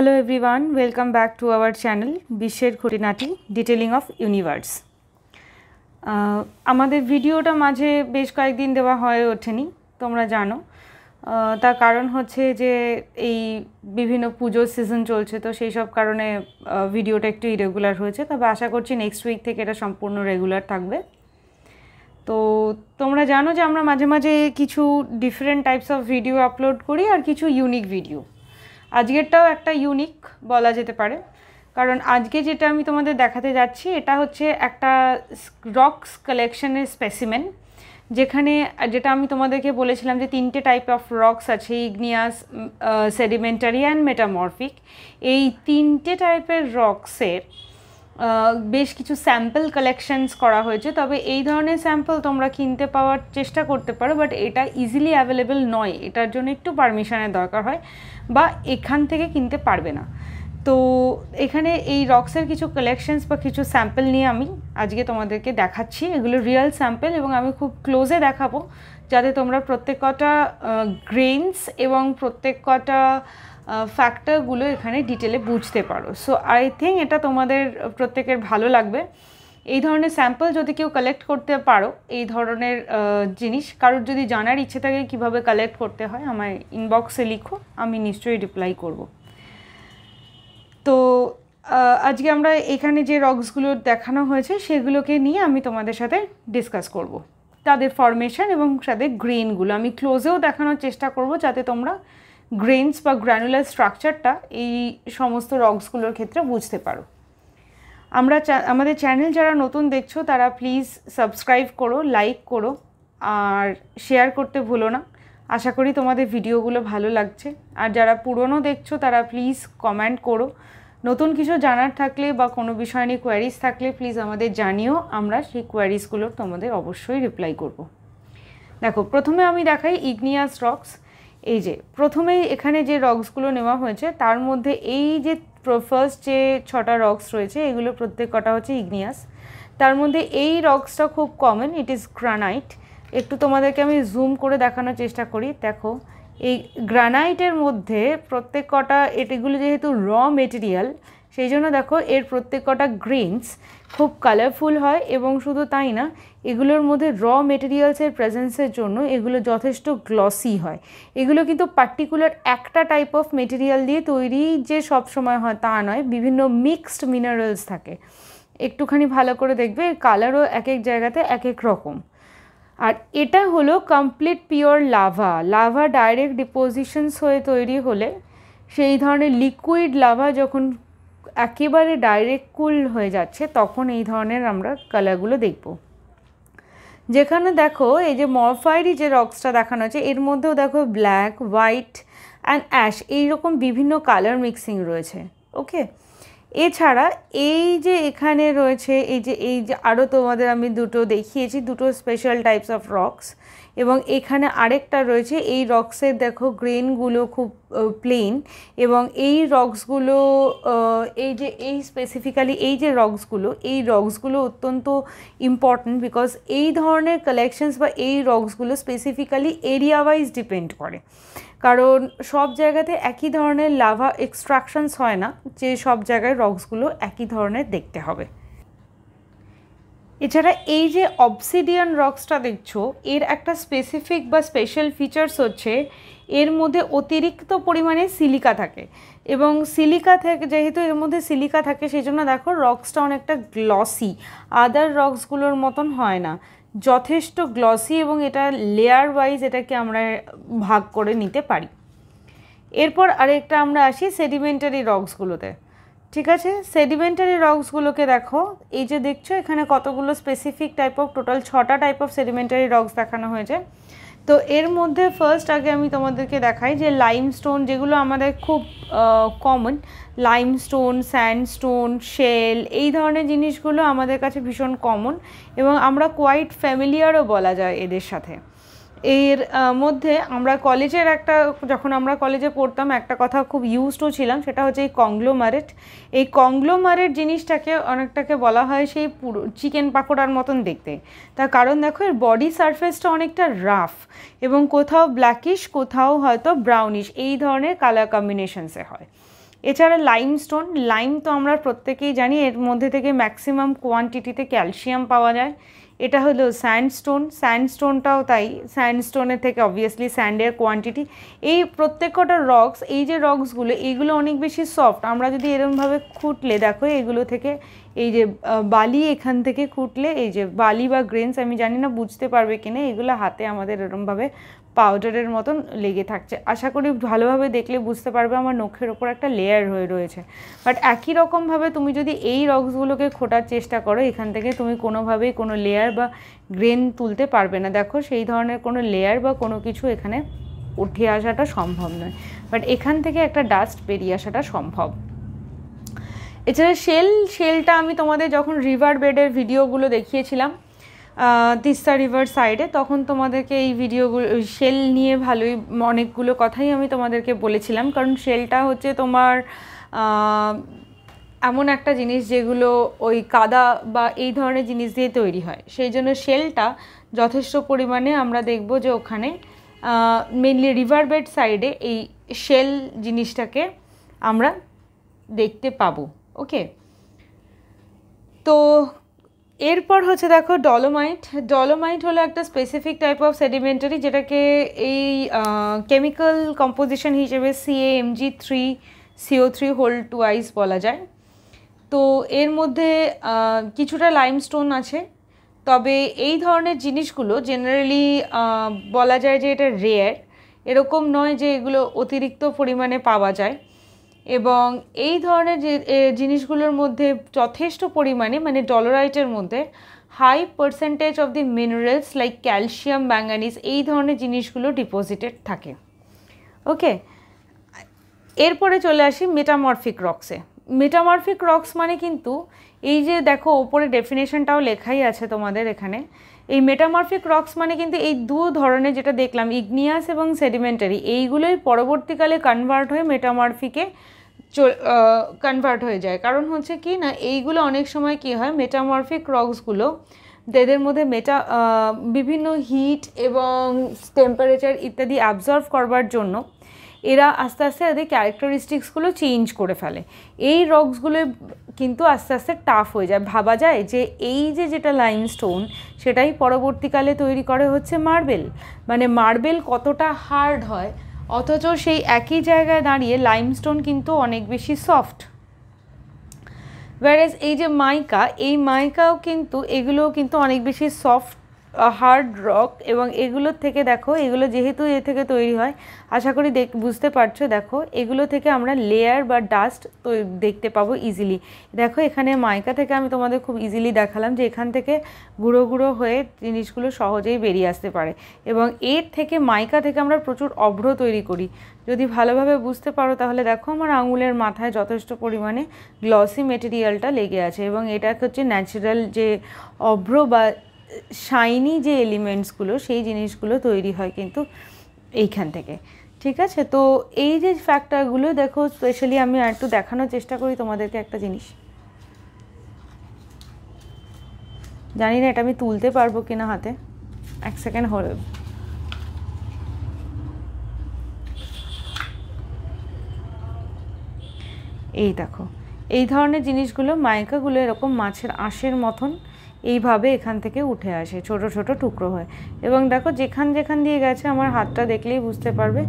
Hello everyone welcome back to our channel বিশ্বের খুঁটিনাটি detailing of universe আমাদের ভিডিওটা মাঝে বেশ কয়েকদিন দেওয়া হয়ে ওঠেনি তোমরা জানো uh, তার কারণ হচ্ছে যে এই বিভিন্ন পুজোর সিজন চলছে তো সেই সব কারণে ভিডিওটা uh, একটু ইরেগুলার হয়েছে তবে আশা করছি নেক্সট উইক থেকে এটা সম্পূর্ণ রেগুলার থাকবে তো তোমরা জানো যে আমরা মাঝে মাঝে কিছু different types of video upload করি আর কিছু ইউনিক ভিডিও আজকেরটাও একটা ইউনিক বলা যেতে পারে কারণ আজকে যেটা আমি তোমাদের দেখাতে যাচ্ছি এটা হচ্ছে একটা রক্স কালেকশনের স্পেসিমেন যেখানে যেটা আমি তোমাদেরকে বলেছিলাম যে তিনটে টাইপ অফ রক্স আছে ইগনিয়াস সেডিমেন্টারি অ্যান্ড মেটামরফিক এই তিনটে টাইপের রক্সের বেশ কিছু স্যাম্পল কালেকশনস করা হয়েছে তবে এই ধরনের স্যাম্পল তোমরা কিনতে পাওয়ার চেষ্টা করতে পারো বাট এটা ইজিলি অ্যাভেলেবেল নয় এটার জন্য একটু পারমিশনের দরকার হয় বা এখান থেকে কিনতে পারবে না তো এখানে এই রক্সের কিছু কালেকশনস বা কিছু স্যাম্পল নিয়ে আমি আজকে তোমাদেরকে দেখাচ্ছি এগুলো রিয়েল স্যাম্পল এবং আমি খুব ক্লোজে দেখাবো যাতে তোমরা প্রত্যেক কটা গ্রেনস এবং প্রত্যেক কটা ফ্যাক্টরগুলো এখানে ডিটেলে বুঝতে পারো সো আই থিঙ্ক এটা তোমাদের প্রত্যেকের ভালো লাগবে এই ধরনের স্যাম্পল যদি কেউ কালেক্ট করতে পারো এই ধরনের জিনিস কারোর যদি জানার ইচ্ছে থাকে কিভাবে কালেক্ট করতে হয় আমার ইনবক্সে লিখো আমি নিশ্চয়ই রিপ্লাই করব তো আজকে আমরা এখানে যে রক্সগুলো দেখানো হয়েছে সেগুলোকে নিয়ে আমি তোমাদের সাথে ডিসকাস করব। তাদের ফরমেশন এবং সাথে গ্রেনগুলো আমি ক্লোজেও দেখানোর চেষ্টা করব যাতে তোমরা গ্রেনস বা গ্র্যানুলার স্ট্রাকচারটা এই সমস্ত রকসগুলোর ক্ষেত্রে বুঝতে পারো আমরা আমাদের চ্যানেল যারা নতুন দেখছো তারা প্লিজ সাবস্ক্রাইব করো লাইক করো আর শেয়ার করতে ভুলো না আশা করি তোমাদের ভিডিওগুলো ভালো লাগছে আর যারা পুরনো দেখছো তারা প্লিজ কমেন্ট করো নতুন কিছু জানার থাকলে বা কোনো বিষয় নিয়ে কোয়ারিজ থাকলে প্লিজ আমাদের জানিও আমরা সেই কোয়ারিজগুলোর তোমাদের অবশ্যই রিপ্লাই করব দেখো প্রথমে আমি দেখাই ইগনিয়াস রক্স এই যে প্রথমেই এখানে যে রক্সগুলো নেওয়া হয়েছে তার মধ্যে এই যে ফার্স্ট যে ছটা রক্স রয়েছে এগুলো প্রত্যেক কটা হচ্ছে ইগনিয়াস তার মধ্যে এই রক্সটা খুব কমন ইট ইজ গ্রানাইট একটু তোমাদেরকে আমি জুম করে দেখানোর চেষ্টা করি দেখো এই গ্রানাইটের মধ্যে প্রত্যেক কটা এটিগুলো যেহেতু র মেটেরিয়াল সেই জন্য দেখো এর প্রত্যেক কটা গ্রেনস খুব কালারফুল হয় এবং শুধু তাই না এগুলোর মধ্যে র মেটেরিয়ালসের প্রেজেন্সের জন্য এগুলো যথেষ্ট গ্লসি হয় এগুলো কিন্তু পার্টিকুলার একটা টাইপ অফ মেটেরিয়াল দিয়ে তৈরি যে সব সময় হয় তা নয় বিভিন্ন মিক্সড মিনারেলস থাকে একটুখানি ভালো করে দেখবে কালারও এক এক জায়গাতে এক এক রকম আর এটা হলো complete pure lava lava direct depositions হয়ে তৈরি হলে সেই ধরনের লিকুইড লাভা যখন একেবারে ডাইরেক্ট কুল হয়ে যাচ্ছে তখন এই ধরনের আমরা কালারগুলো দেখব যেখানে দেখো এই যে মরফাইডি যে রক্সটা দেখানো হচ্ছে এর মধ্যেও দেখো ব্ল্যাক হোয়াইট অ্যান্ড অ্যাশ এইরকম বিভিন্ন কালার মিক্সিং রয়েছে ওকে এছাড়া এই যে এখানে রয়েছে এই যে এই যে আরও তোমাদের আমি দুটো দেখিয়েছি দুটো স্পেশাল টাইপস অফ রক্স এবং এখানে আরেকটা রয়েছে এই রক্সের দেখো গ্রেনগুলো খুব প্লেন এবং এই রক্সগুলো এই যে এই স্পেসিফিক্যালি এই যে রক্সগুলো এই রক্সগুলো অত্যন্ত ইম্পর্ট্যান্ট বিকজ এই ধরনের কালেকশনস বা এই রক্সগুলো স্পেসিফিক্যালি এরিয়া ওয়াইজ ডিপেন্ড করে কারণ সব জায়গাতে একই ধরনের লাভা এক্সট্রাকশনস হয় না যে সব জায়গায় রক্সগুলো একই ধরনের দেখতে হবে এছাড়া এই যে অবসিডিয়ান রক্সটা দেখছো এর একটা স্পেসিফিক বা স্পেশাল ফিচার্স হচ্ছে এর মধ্যে অতিরিক্ত পরিমাণে সিলিকা থাকে এবং সিলিকা থেকে যেহেতু এর মধ্যে সিলিকা থাকে সেই জন্য দেখো রক্সটা অনেকটা গ্লসি আদার রক্সগুলোর মতন হয় না যথেষ্ট গ্লসি এবং এটা লেয়ার ওয়াইজ এটাকে আমরা ভাগ করে নিতে পারি এরপর আরেকটা আমরা আসি সেডিমেন্টারি রক্সগুলোতে ঠিক আছে সেডিমেন্টারি রক্সগুলোকে দেখো এই যে দেখছো এখানে কতগুলো স্পেসিফিক টাইপ অফ টোটাল ছটা টাইপ অফ সেডিমেন্টারি রক্স দেখানো হয়েছে তো এর মধ্যে ফার্স্ট আগে আমি তোমাদেরকে দেখাই যে লাইমস্টোন যেগুলো আমাদের খুব কমন লাইমস্টোন স্যান্ডস্টোন শেল এই ধরনের জিনিসগুলো আমাদের কাছে ভীষণ কমন এবং আমরা কোয়াইট ফ্যামিলিয়ারও বলা যায় এদের সাথে এর মধ্যে আমরা কলেজের একটা যখন আমরা কলেজে পড়তাম একটা কথা খুব ইউজও ছিলাম সেটা হচ্ছে এই কংগ্লোমারেট এই কংগ্লোমারেট জিনিসটাকে অনেকটাকে বলা হয় সেই পুরো চিকেন পাকোড়ার মতন দেখতে তার কারণ দেখো এর বডি সারফেসটা অনেকটা রাফ এবং কোথাও ব্ল্যাকিশ কোথাও হয়তো ব্রাউনিশ এই ধরনের কালার কম্বিনেশনসে হয় এছাড়া লাইমস্টোন লাইম তো আমরা প্রত্যেকেই জানি এর মধ্যে থেকে ম্যাক্সিমাম কোয়ান্টিটিতে ক্যালসিয়াম পাওয়া যায় এটা হলো স্যান্ডস্টোন স্যান্ডস্টোনটাও তাই স্যান্ডস্টোনের থেকে অবভিয়াসলি স্যান্ডের কোয়ান্টিটি এই প্রত্যেক কটা রক্স এই যে রক্সগুলো এইগুলো অনেক বেশি সফট আমরা যদি এরমভাবে খুঁটলে দেখো এগুলো থেকে এই যে বালি এখান থেকে খুঁটলে এই যে বালি বা গ্রেনস আমি জানি না বুঝতে পারবে কিনা এগুলো হাতে আমাদের এরমভাবে পাউডারের মতন লেগে থাকছে আশা করি ভালোভাবে দেখলে বুঝতে পারবে আমার নখের ওপর একটা লেয়ার হয়ে রয়েছে বাট একই রকমভাবে তুমি যদি এই রক্সগুলোকে খোটার চেষ্টা করো এখান থেকে তুমি কোনোভাবেই কোনো লেয়ার বা গ্রেন তুলতে পারবে না দেখো সেই ধরনের কোনো লেয়ার বা কোনো কিছু এখানে উঠে আসাটা সম্ভব নয় বাট এখান থেকে একটা ডাস্ট বেরিয়ে আসাটা সম্ভব এছাড়া শেল শেলটা আমি তোমাদের যখন রিভার বেডের ভিডিওগুলো দেখিয়েছিলাম তিস্তা রিভার সাইডে তখন তোমাদেরকে এই ভিডিওগুলো শেল নিয়ে ভালোই অনেকগুলো কথাই আমি তোমাদেরকে বলেছিলাম কারণ শেলটা হচ্ছে তোমার এমন একটা জিনিস যেগুলো ওই কাদা বা এই ধরনের জিনিস দিয়ে তৈরি হয় সেই জন্য শেলটা যথেষ্ট পরিমাণে আমরা দেখব যে ওখানে মেনলি রিভার বেড সাইডে এই শেল জিনিসটাকে আমরা দেখতে পাবো ওকে তো এরপর হচ্ছে দেখো ডলোমাইট ডলোমাইট হলো একটা স্পেসিফিক টাইপ অফ সেডিমেন্টারি যেটাকে এই কেমিক্যাল কম্পোজিশন হিসেবে CAMG three CO three whole two is বলা যায় তো এর মধ্যে কিছুটা লাইমস্টোন আছে তবে এই ধরনের জিনিসগুলো জেনারেলি বলা যায় যে এটা রেয়ার এরকম নয় যে এগুলো অতিরিক্ত পরিমাণে পাওয়া যায় এবং এই ধরনের যে জিনিসগুলোর মধ্যে যথেষ্ট পরিমাণে মানে ডলোরাইটের মধ্যে high percentage of the minerals like calcium manganese এই ধরনের জিনিসগুলো ডিপোজিটেড থাকে ওকে এরপরে চলে আসি মেটামরফিক রক্সে মেটামরফিক রক্স মানে কিন্তু এই যে দেখো ওপরে ডেফিনেশনটাও লেখাই আছে তোমাদের এখানে এই মেটামরফিক রক্স মানে কিন্তু এই দু ধরনের যেটা দেখলাম ইগনিয়াস এবং সেডিমেন্টারি এইগুলোই পরবর্তীকালে কনভার্ট হয়ে মেটামরফিকে কনভার্ট হয়ে যায় কারণ হচ্ছে কি না এইগুলো অনেক সময় কি হয় মেটামরফিক রক্সগুলো দেদের মধ্যে মেটা বিভিন্ন হিট এবং টেম্পারেচার ইত্যাদি অ্যাবজর্ভ করবার জন্য এরা আস্তে আস্তে এদের ক্যারেক্টারিস্টিক্সগুলো চেঞ্জ করে ফেলে এই রক্সগুলো কিন্তু আস্তে আস্তে টাফ হয়ে যায় ভাবা যায় যে এই যে যেটা লাইমস্টোন সেটাই পরবর্তীকালে তৈরি করে হচ্ছে মার্বেল মানে মার্বেল কতটা হার্ড হয় অথচ সেই একই জায়গায় দাঁড়িয়ে লাইমস্টোন কিন্তু অনেক বেশি সফট ওয়ারেজ এই যে মাইকা এই মাইকাও কিন্তু এগুলোও কিন্তু অনেক বেশি সফট হার্ড রক এবং এগুলোর থেকে দেখো এগুলো যেহেতু এ থেকে তৈরি হয় আশা করি দেখ বুঝতে পারছো দেখো এগুলো থেকে আমরা লেয়ার বা ডাস্ট তৈ দেখতে পাবো ইজিলি দেখো এখানে মাইকা থেকে আমি তোমাদের খুব ইজিলি দেখালাম যে এখান থেকে গুঁড়ো গুঁড়ো হয়ে জিনিসগুলো সহজেই বেরিয়ে আসতে পারে এবং এর থেকে মাইকা থেকে আমরা প্রচুর অভ্র তৈরি করি যদি ভালোভাবে বুঝতে পারো তাহলে দেখো আমার আঙুলের মাথায় যথেষ্ট পরিমাণে গ্লসি মেটেরিয়ালটা লেগে আছে এবং এটা হচ্ছে ন্যাচারাল যে অভ্র বা শাইনি যে এলিমেন্টসগুলো সেই জিনিসগুলো তৈরি হয় কিন্তু এইখান থেকে ঠিক আছে তো এই যে ফ্যাক্টরগুলো দেখো স্পেশালি আমি আর একটু দেখানোর চেষ্টা করি তোমাদেরকে একটা জিনিস জানি না এটা আমি তুলতে পারবো কিনা হাতে এক সেকেন্ড হলে এই দেখো এই ধরনের জিনিসগুলো মাইকাগুলো এরকম মাছের আঁশের মতন এইভাবে এখান থেকে উঠে আসে ছোট ছোট টুকরো হয় এবং দেখো যেখান যেখান দিয়ে গেছে আমার হাতটা দেখলেই বুঝতে পারবে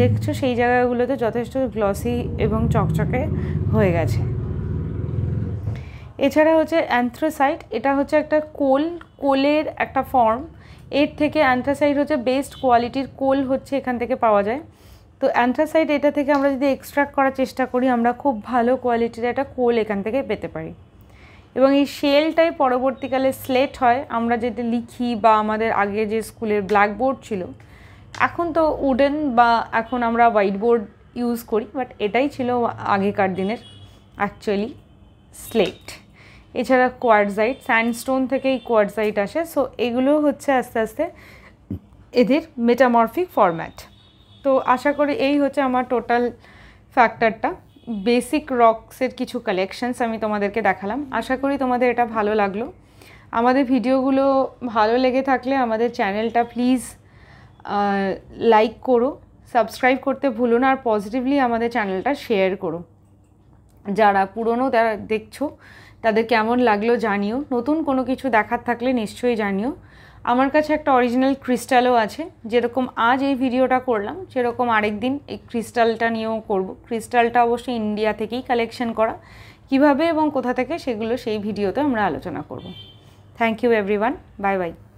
দেখছো সেই জায়গাগুলোতে যথেষ্ট গ্লসি এবং চকচকে হয়ে গেছে এছাড়া হচ্ছে অ্যান্থ্রোসাইট এটা হচ্ছে একটা কোল কোলের একটা ফর্ম এর থেকে অ্যান্থ্রাসাইট হচ্ছে বেস্ট কোয়ালিটির কোল হচ্ছে এখান থেকে পাওয়া যায় তো অ্যান্থ্রাসাইট এটা থেকে আমরা যদি এক্সট্রাক্ট করার চেষ্টা করি আমরা খুব ভালো কোয়ালিটির একটা কোল এখান থেকে পেতে পারি এবং এই শেলটাই পরবর্তীকালে স্লেট হয় আমরা যেটা লিখি বা আমাদের আগে যে স্কুলের ব্ল্যাকবোর্ড ছিল এখন তো উডেন বা এখন আমরা হোয়াইট বোর্ড ইউজ করি বাট এটাই ছিল আগেকার দিনের অ্যাকচুয়ালি স্লেট এছাড়া কোয়ারজাইট স্যান্ডস্টোন থেকে এই কোয়ারজাইট আসে সো এগুলো হচ্ছে আস্তে আস্তে এদের মেটামরফিক ফরম্যাট তো আশা করি এই হচ্ছে আমার টোটাল ফ্যাক্টরটা বেসিক রক্সের কিছু কালেকশানস আমি তোমাদেরকে দেখালাম আশা করি তোমাদের এটা ভালো লাগলো আমাদের ভিডিওগুলো ভালো লেগে থাকলে আমাদের চ্যানেলটা প্লিজ লাইক করো সাবস্ক্রাইব করতে ভুলো না আর পজিটিভলি আমাদের চ্যানেলটা শেয়ার করো যারা পুরনো তারা দেখছো তাদের কেমন লাগলো জানিও নতুন কোনো কিছু দেখার থাকলে নিশ্চয়ই জানিও আমার কাছে একটা অরিজিনাল ক্রিস্টালও আছে যেরকম আজ এই ভিডিওটা করলাম সেরকম আরেক দিন এই ক্রিস্টালটা নিয়েও করব ক্রিস্টালটা অবশ্যই ইন্ডিয়া থেকেই কালেকশন করা কিভাবে এবং কোথা থেকে সেগুলো সেই ভিডিওতে আমরা আলোচনা করব thank you everyone bye by